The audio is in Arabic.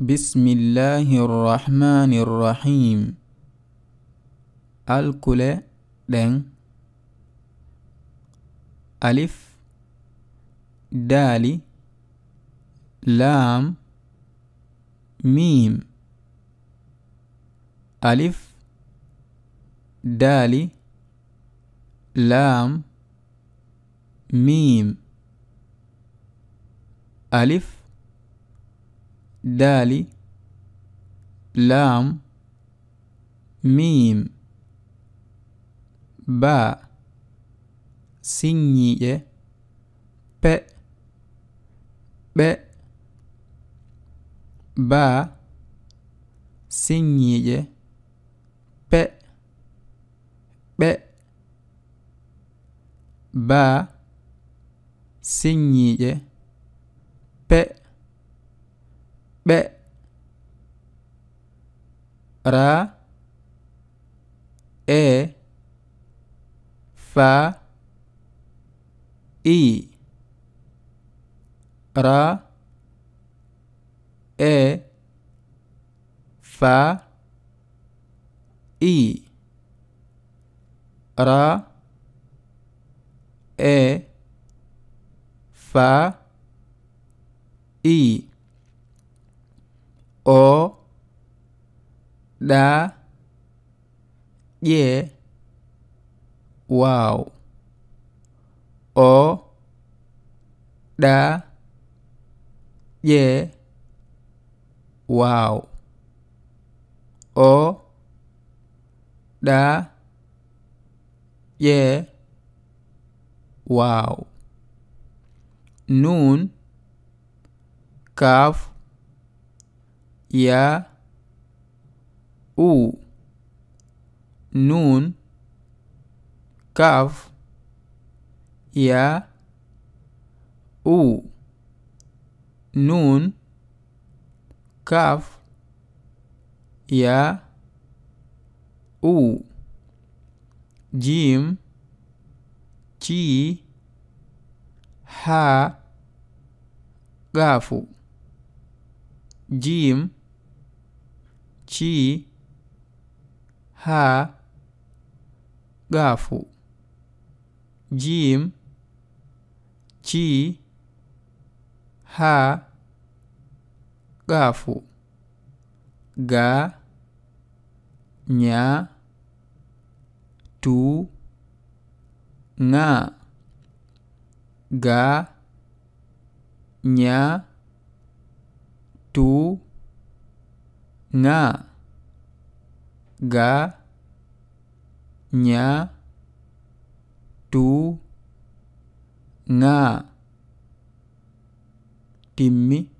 بسم الله الرحمن الرحيم الكل دن ألف دال لام ميم ألف دال لام ميم ألف دالي لام ميم با سينيه ب ب با سينيه ب ب با باء ب. ب be ra e fa i ra e fa i ra e fa i ố đá dê wow ố đá dê wow ố đá dê wow nun kaf يا أو نون كاف يا أو نون كاف يا أو جيم تي ها غافو جيم chi ha gafu jim chi ha gafu ga nya tu nga ga nya tu nga ga nya tu nga timmi